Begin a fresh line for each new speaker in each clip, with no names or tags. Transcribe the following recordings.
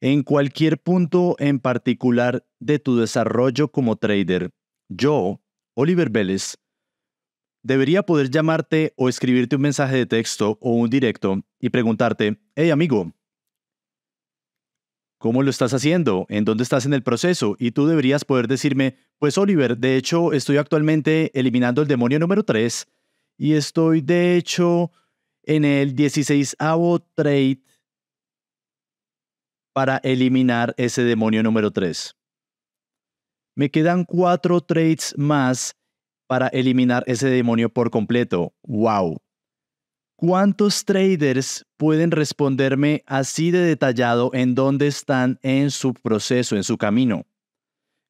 En cualquier punto en particular de tu desarrollo como trader, yo, Oliver Vélez, debería poder llamarte o escribirte un mensaje de texto o un directo y preguntarte, hey amigo, ¿cómo lo estás haciendo? ¿En dónde estás en el proceso? Y tú deberías poder decirme, pues Oliver, de hecho estoy actualmente eliminando el demonio número 3 y estoy de hecho en el 16avo trade para eliminar ese demonio número 3. Me quedan cuatro trades más para eliminar ese demonio por completo. ¡Wow! ¿Cuántos traders pueden responderme así de detallado en dónde están en su proceso, en su camino?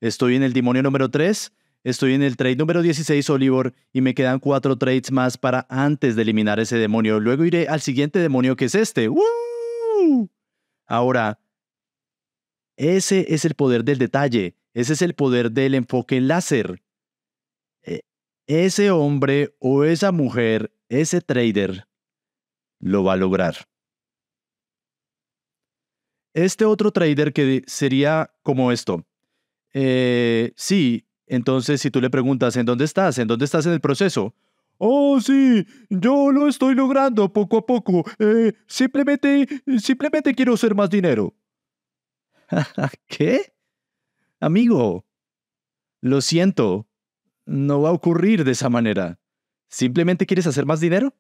Estoy en el demonio número 3, estoy en el trade número 16, Oliver? y me quedan cuatro trades más para antes de eliminar ese demonio. Luego iré al siguiente demonio que es este. ¡Woo! Ahora, ese es el poder del detalle, ese es el poder del enfoque láser. E, ese hombre o esa mujer, ese trader, lo va a lograr. Este otro trader que sería como esto. Eh, sí, entonces si tú le preguntas, ¿en dónde estás? ¿En dónde estás en el proceso? Oh, sí, yo lo estoy logrando poco a poco. Eh, simplemente, simplemente quiero hacer más dinero. ¿Qué? Amigo, lo siento, no va a ocurrir de esa manera. ¿Simplemente quieres hacer más dinero?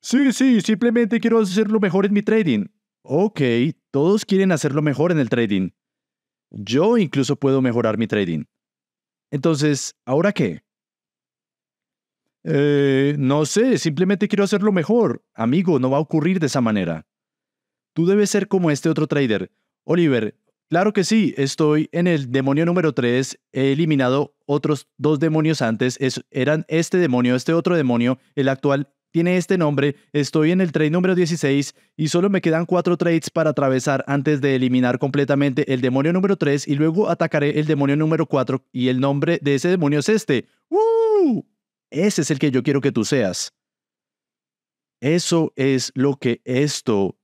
Sí, sí, simplemente quiero hacerlo mejor en mi trading. Ok, todos quieren hacerlo mejor en el trading. Yo incluso puedo mejorar mi trading. Entonces, ¿ahora qué? Eh, no sé, simplemente quiero hacerlo mejor. Amigo, no va a ocurrir de esa manera. Tú debes ser como este otro trader. Oliver, Claro que sí, estoy en el demonio número 3. He eliminado otros dos demonios antes. eran este demonio, este otro demonio. El actual tiene este nombre. Estoy en el trade número 16 y solo me quedan cuatro trades para atravesar antes de eliminar completamente el demonio número 3 y luego atacaré el demonio número 4 y el nombre de ese demonio es este. ¡Uh! Ese es el que yo quiero que tú seas. Eso es lo que esto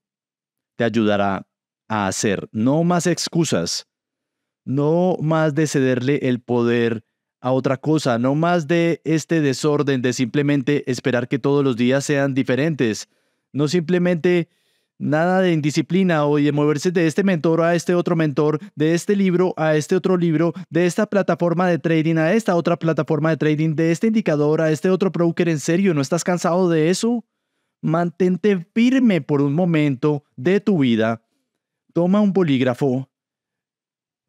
te ayudará hacer. No más excusas, no más de cederle el poder a otra cosa, no más de este desorden de simplemente esperar que todos los días sean diferentes, no simplemente nada de indisciplina o de moverse de este mentor a este otro mentor, de este libro a este otro libro, de esta plataforma de trading a esta otra plataforma de trading, de este indicador a este otro broker. ¿En serio? ¿No estás cansado de eso? Mantente firme por un momento de tu vida toma un bolígrafo,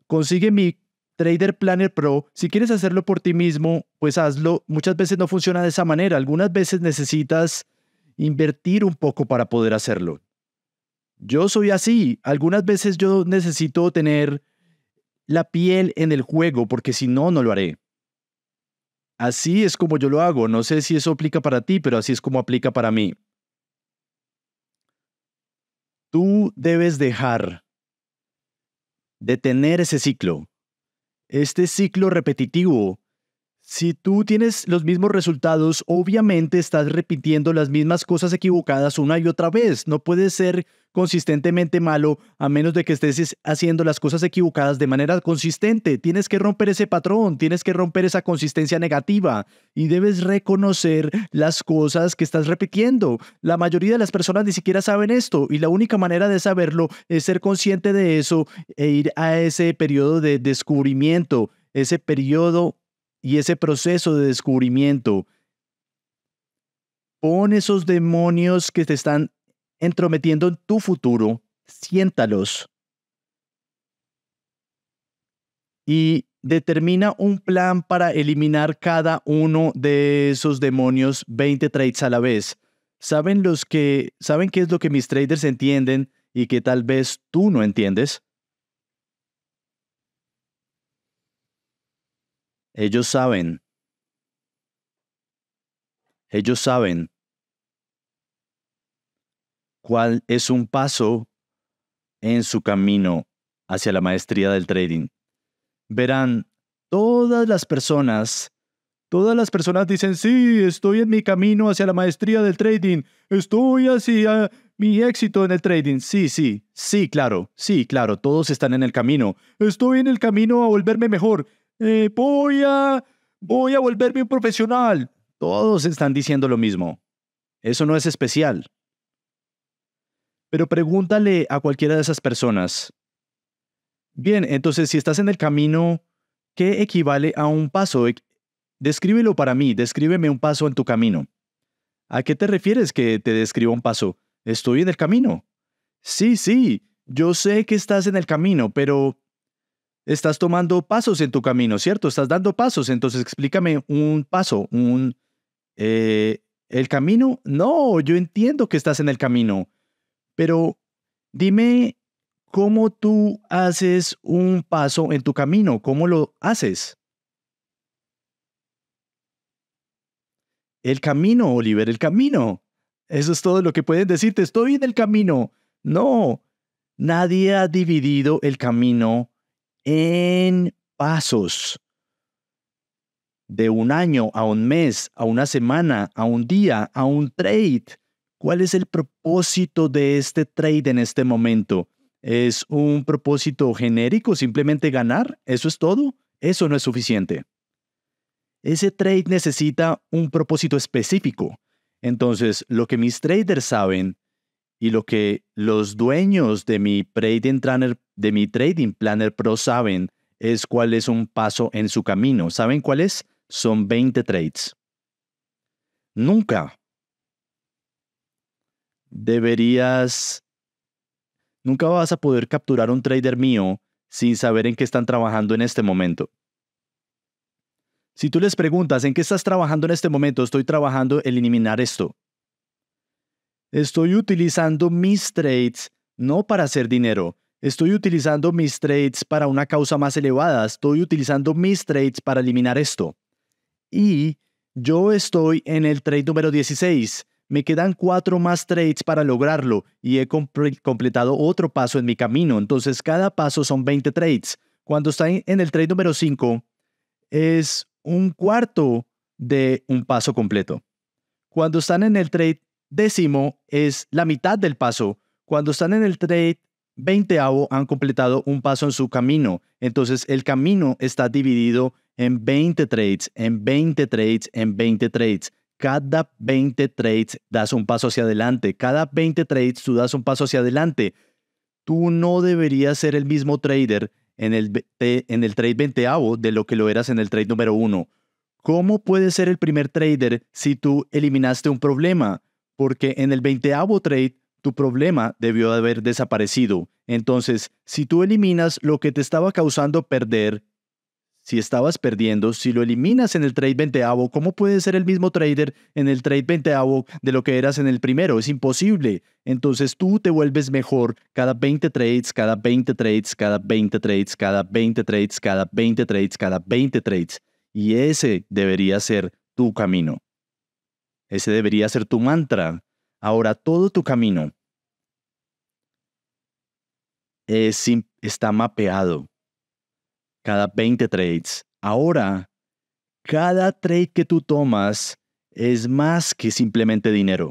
consigue mi Trader Planner Pro. Si quieres hacerlo por ti mismo, pues hazlo. Muchas veces no funciona de esa manera. Algunas veces necesitas invertir un poco para poder hacerlo. Yo soy así. Algunas veces yo necesito tener la piel en el juego porque si no, no lo haré. Así es como yo lo hago. No sé si eso aplica para ti, pero así es como aplica para mí. Tú debes dejar, de tener ese ciclo, este ciclo repetitivo si tú tienes los mismos resultados, obviamente estás repitiendo las mismas cosas equivocadas una y otra vez. No puedes ser consistentemente malo a menos de que estés haciendo las cosas equivocadas de manera consistente. Tienes que romper ese patrón, tienes que romper esa consistencia negativa y debes reconocer las cosas que estás repitiendo. La mayoría de las personas ni siquiera saben esto y la única manera de saberlo es ser consciente de eso e ir a ese periodo de descubrimiento, ese periodo y ese proceso de descubrimiento. Pon esos demonios que te están entrometiendo en tu futuro, siéntalos y determina un plan para eliminar cada uno de esos demonios 20 trades a la vez. ¿Saben los que saben qué es lo que mis traders entienden y que tal vez tú no entiendes? Ellos saben. Ellos saben cuál es un paso en su camino hacia la maestría del trading. Verán, todas las personas, todas las personas dicen, sí, estoy en mi camino hacia la maestría del trading, estoy hacia mi éxito en el trading. Sí, sí, sí, claro, sí, claro, todos están en el camino. Estoy en el camino a volverme mejor. Eh, voy, a, voy a volverme un profesional. Todos están diciendo lo mismo. Eso no es especial. Pero pregúntale a cualquiera de esas personas. Bien, entonces si estás en el camino, ¿qué equivale a un paso? Descríbelo para mí, descríbeme un paso en tu camino. ¿A qué te refieres que te describa un paso? Estoy en el camino. Sí, sí, yo sé que estás en el camino, pero Estás tomando pasos en tu camino, ¿cierto? Estás dando pasos. Entonces explícame un paso, un... Eh, ¿El camino? No, yo entiendo que estás en el camino, pero dime cómo tú haces un paso en tu camino, cómo lo haces. El camino, Oliver, el camino. Eso es todo lo que pueden decirte. Estoy en el camino. No, nadie ha dividido el camino en pasos de un año a un mes, a una semana, a un día, a un trade. ¿Cuál es el propósito de este trade en este momento? ¿Es un propósito genérico, simplemente ganar? ¿Eso es todo? Eso no es suficiente. Ese trade necesita un propósito específico. Entonces, lo que mis traders saben y lo que los dueños de mi trading, planner, de mi trading planner pro saben es cuál es un paso en su camino. ¿Saben cuál es? Son 20 trades. Nunca deberías, nunca vas a poder capturar un trader mío sin saber en qué están trabajando en este momento. Si tú les preguntas, ¿en qué estás trabajando en este momento? Estoy trabajando en eliminar esto. Estoy utilizando mis trades no para hacer dinero. Estoy utilizando mis trades para una causa más elevada. Estoy utilizando mis trades para eliminar esto. Y yo estoy en el trade número 16. Me quedan cuatro más trades para lograrlo y he completado otro paso en mi camino. Entonces cada paso son 20 trades. Cuando están en el trade número 5, es un cuarto de un paso completo. Cuando están en el trade décimo es la mitad del paso. Cuando están en el trade veinteavo, han completado un paso en su camino. Entonces el camino está dividido en 20 trades, en 20 trades, en 20 trades. Cada 20 trades das un paso hacia adelante. Cada 20 trades tú das un paso hacia adelante. Tú no deberías ser el mismo trader en el, en el trade veinteavo de lo que lo eras en el trade número uno. ¿Cómo puedes ser el primer trader si tú eliminaste un problema? porque en el 20 trade tu problema debió haber desaparecido. Entonces, si tú eliminas lo que te estaba causando perder, si estabas perdiendo, si lo eliminas en el trade 20, ¿cómo puedes ser el mismo trader en el trade 20 de lo que eras en el primero? Es imposible. Entonces tú te vuelves mejor cada 20 trades, cada 20 trades, cada 20 trades, cada 20 trades, cada 20 trades, cada 20 trades. Y ese debería ser tu camino. Ese debería ser tu mantra. Ahora todo tu camino es, está mapeado. Cada 20 trades. Ahora, cada trade que tú tomas es más que simplemente dinero.